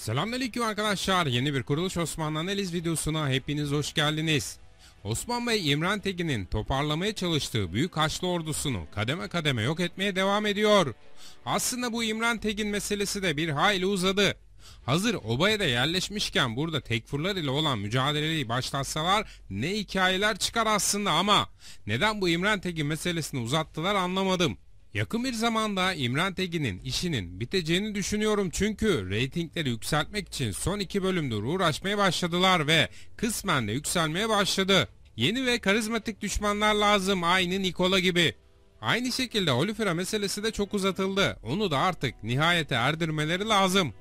Selamünaleyküm arkadaşlar. Yeni bir Kuruluş Osmanlı analiz videosuna hepiniz hoş geldiniz. Osman Bey İmran Tekin'in toparlamaya çalıştığı büyük Haçlı ordusunu kademe kademe yok etmeye devam ediyor. Aslında bu İmran Tekin meselesi de bir hayli uzadı. Hazır obaya da yerleşmişken burada tekfurlar ile olan mücadeleyi başlatsalar ne hikayeler çıkar aslında ama neden bu İmran Tekin meselesini uzattılar anlamadım. Yakın bir zamanda İmran Tegin'in işinin biteceğini düşünüyorum çünkü reytingleri yükseltmek için son iki bölümdür uğraşmaya başladılar ve kısmen de yükselmeye başladı. Yeni ve karizmatik düşmanlar lazım aynı Nikola gibi. Aynı şekilde Olifera meselesi de çok uzatıldı. Onu da artık nihayete erdirmeleri lazım.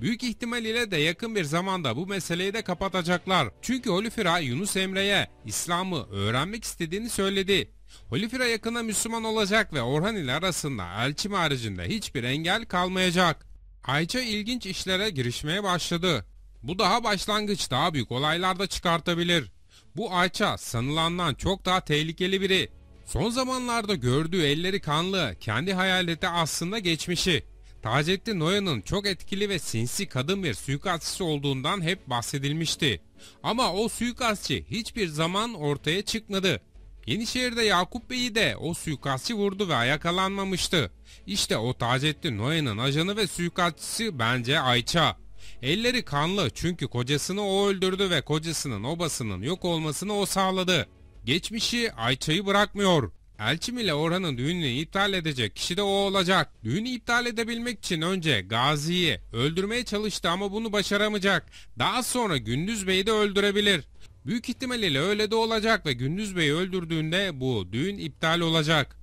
Büyük ihtimal ile de yakın bir zamanda bu meseleyi de kapatacaklar. Çünkü Olifera Yunus Emre'ye İslam'ı öğrenmek istediğini söyledi Holifira yakında Müslüman olacak ve Orhan ile arasında elçim haricinde hiçbir engel kalmayacak. Ayça ilginç işlere girişmeye başladı. Bu daha başlangıç daha büyük olaylarda çıkartabilir. Bu Ayça sanılandan çok daha tehlikeli biri. Son zamanlarda gördüğü elleri kanlı, kendi hayaleti aslında geçmişi. Taceddin Noyan'ın çok etkili ve sinsi kadın bir suikastçı olduğundan hep bahsedilmişti. Ama o suikastçı hiçbir zaman ortaya çıkmadı. Yenişehir'de Yakup Bey'i de o suikastçı vurdu ve ayakalanmamıştı. İşte o Taceddin Noyan'ın ajanı ve suikastçısı bence Ayça. Elleri kanlı çünkü kocasını o öldürdü ve kocasının obasının yok olmasını o sağladı. Geçmişi Ayça'yı bırakmıyor. Elçim ile Orhan'ın düğününü iptal edecek kişi de o olacak. Düğünü iptal edebilmek için önce Gazi'yi öldürmeye çalıştı ama bunu başaramayacak. Daha sonra Gündüz Bey'i de öldürebilir. Büyük ihtimalle öyle de olacak ve Gündüz Bey'i öldürdüğünde bu düğün iptal olacak.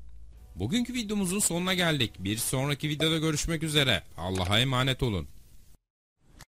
Bugünkü videomuzun sonuna geldik. Bir sonraki videoda görüşmek üzere. Allah'a emanet olun.